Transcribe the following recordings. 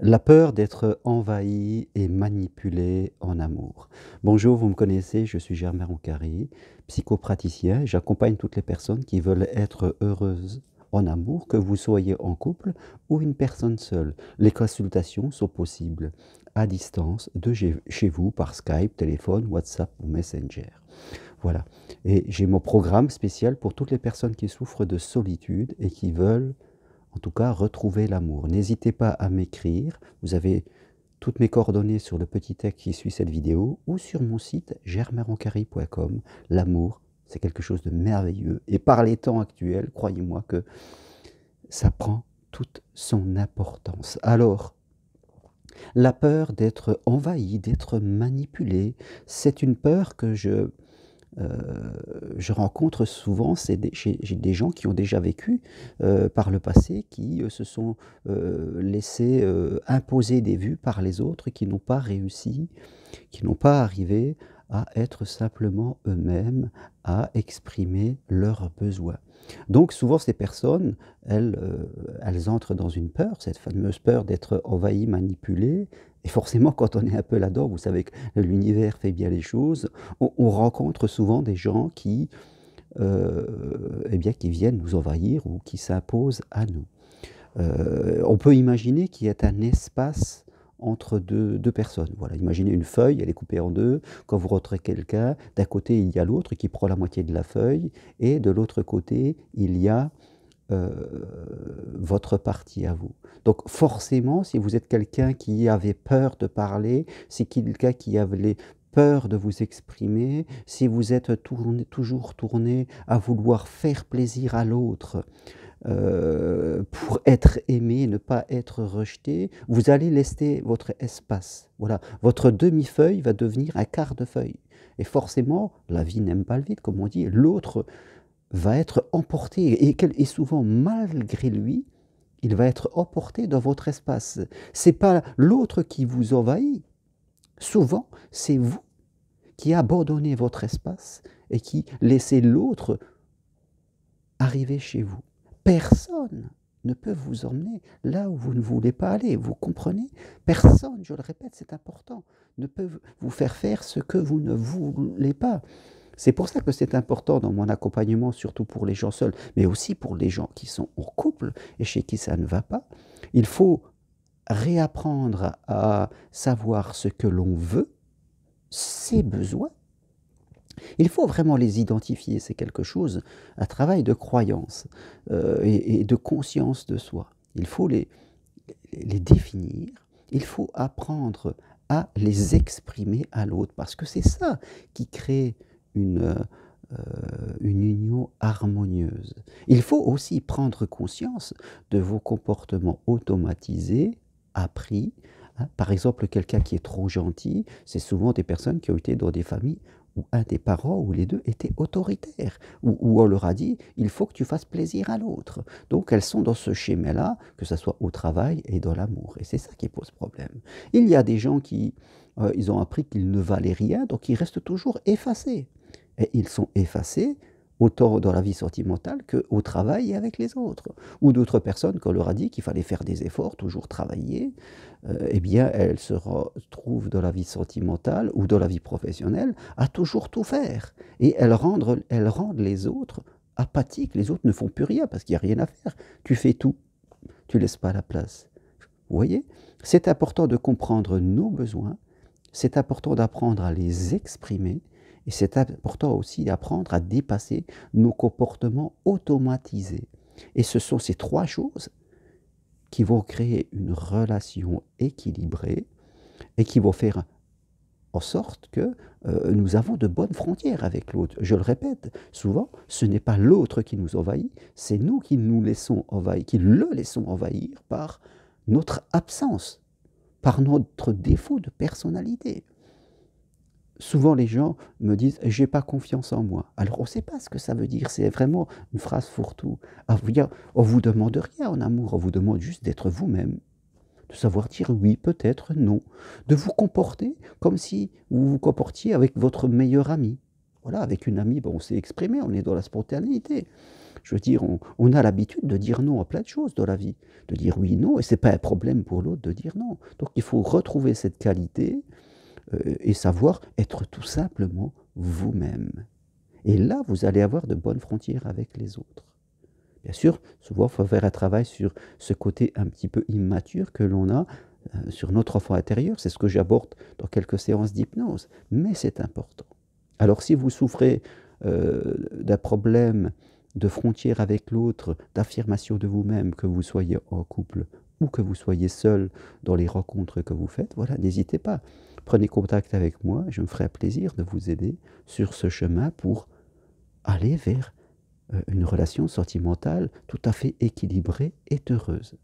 La peur d'être envahi et manipulé en amour. Bonjour, vous me connaissez, je suis Germain Roncari, psychopraticien. J'accompagne toutes les personnes qui veulent être heureuses en amour, que vous soyez en couple ou une personne seule. Les consultations sont possibles à distance de chez vous par Skype, téléphone, WhatsApp ou Messenger. Voilà. Et j'ai mon programme spécial pour toutes les personnes qui souffrent de solitude et qui veulent en tout cas, retrouvez l'amour. N'hésitez pas à m'écrire. Vous avez toutes mes coordonnées sur le petit texte qui suit cette vidéo ou sur mon site germeroncari.com. L'amour, c'est quelque chose de merveilleux. Et par les temps actuels, croyez-moi que ça prend toute son importance. Alors, la peur d'être envahi, d'être manipulé, c'est une peur que je euh, je rencontre souvent des, gens qui ont déjà vécu euh, par le passé, qui euh, se sont laissés imposer des vues par les autres, qui n'ont pas réussi, qui n'ont pas arrivé à être simplement eux-mêmes, à exprimer leurs besoins. Donc souvent ces personnes, elles, elles entrent dans une peur, cette fameuse peur d'être envahies, manipulées, et forcément, quand on est un peu là-dedans, vous savez que l'univers fait bien les choses, on, rencontre souvent des gens qui, euh, eh bien, qui viennent nous envahir ou qui s'imposent à nous. Euh, on peut imaginer qu'il y a un espace entre deux, personnes. Voilà, imaginez une feuille, elle est coupée en deux. Quand vous rentrez quelqu'un, d'un côté il y a l'autre qui prend la moitié de la feuille et de l'autre côté il y a euh, votre partie à vous. Donc forcément, si vous êtes quelqu'un qui avait peur de parler, si quelqu'un qui avait peur de vous exprimer, si vous êtes toujours tourné à vouloir faire plaisir à l'autre, euh, pour être aimé, ne pas être rejeté, vous allez laisser votre espace. Voilà, votre demi-feuille va devenir un quart de feuille. Et forcément, la vie n'aime pas le vide, comme on dit. L'autre va être emporté, et, souvent malgré lui, il va être emporté dans votre espace. C'est pas l'autre qui vous envahit. Souvent, c'est vous qui abandonnez votre espace et qui laissez l'autre arriver chez vous. Personne ne peut vous emmener là où vous ne voulez pas aller. Vous comprenez Personne, je le répète, c'est important, ne peut vous faire faire ce que vous ne voulez pas. C'est pour ça que c'est important dans mon accompagnement, surtout pour les gens seuls, mais aussi pour les gens qui sont en couple et chez qui ça ne va pas. Il faut réapprendre à savoir ce que l'on veut, ses besoins. Il faut vraiment les identifier, c'est quelque chose, un travail de croyance euh, et, de conscience de soi. Il faut les, les définir, il faut apprendre à les exprimer à l'autre, parce que c'est ça qui crée euh, euh, une, union harmonieuse. Il faut aussi prendre conscience de vos comportements automatisés, appris. Hein. Par exemple, quelqu'un qui est trop gentil, c'est souvent des personnes qui ont été dans des familles où un des parents ou les deux étaient autoritaires, où, on leur a dit il faut que tu fasses plaisir à l'autre. Donc elles sont dans ce schéma-là, que ce soit au travail et dans l'amour. Et c'est ça qui pose problème. Il y a des gens qui, euh, ils ont appris qu'ils ne valaient rien, donc ils restent toujours effacés et ils sont effacés autant dans la vie sentimentale qu'au travail et avec les autres. Ou d'autres personnes qu'on leur a dit qu'il fallait faire des efforts, toujours travailler, euh, eh bien, elles se retrouvent dans la vie sentimentale ou dans la vie professionnelle à toujours tout faire. Et elles rendent, les autres apathiques, les autres ne font plus rien parce qu'il n'y a rien à faire. Tu fais tout, tu laisses pas la place. Vous voyez C'est important de comprendre nos besoins, c'est important d'apprendre à les exprimer, et c'est important aussi d'apprendre à dépasser nos comportements automatisés. Et ce sont ces trois choses qui vont créer une relation équilibrée et qui vont faire en sorte que euh, nous avons de bonnes frontières avec l'autre. Je le répète souvent, ce n'est pas l'autre qui nous envahit, c'est nous qui nous laissons envahir, qui le laissons envahir par notre absence, par notre défaut de personnalité souvent les gens me disent j'ai pas confiance en moi. Alors on ne sait pas ce que ça veut dire, c'est vraiment une phrase fourre-tout. On vous demande rien en amour, on vous demande juste d'être vous-même, de savoir dire oui, peut-être non, de vous comporter comme si vous vous comportiez avec votre meilleur ami. Voilà, avec une amie, bon, on s'est exprimé, on est dans la spontanéité. Je veux dire, on, a l'habitude de dire non à plein de choses dans la vie, de dire oui, non, et c'est pas un problème pour l'autre de dire non. Donc il faut retrouver cette qualité euh, et savoir être tout simplement vous-même. Et là, vous allez avoir de bonnes frontières avec les autres. Bien sûr, souvent, il faut faire un travail sur ce côté un petit peu immature que l'on a euh, sur notre enfant intérieur. C'est ce que j'aborde dans quelques séances d'hypnose. Mais c'est important. Alors, si vous souffrez euh, d'un problème de frontière avec l'autre, d'affirmation de vous-même, que vous soyez en couple ou que vous soyez seul dans les rencontres que vous faites, voilà, n'hésitez pas. Prenez contact avec moi, je me ferai plaisir de vous aider sur ce chemin pour aller vers euh, une relation sentimentale tout à fait équilibrée et heureuse.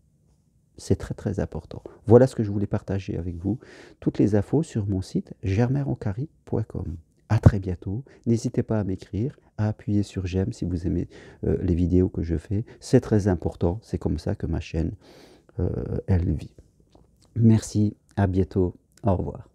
C'est très très important. Voilà ce que je voulais partager avec vous. Toutes les infos sur mon site germerencari.com. À très bientôt. N'hésitez pas à m'écrire, à appuyer sur j'aime si vous aimez euh, les vidéos que je fais. C'est très important. C'est comme ça que ma chaîne euh, elle vit. Merci, à bientôt, au revoir.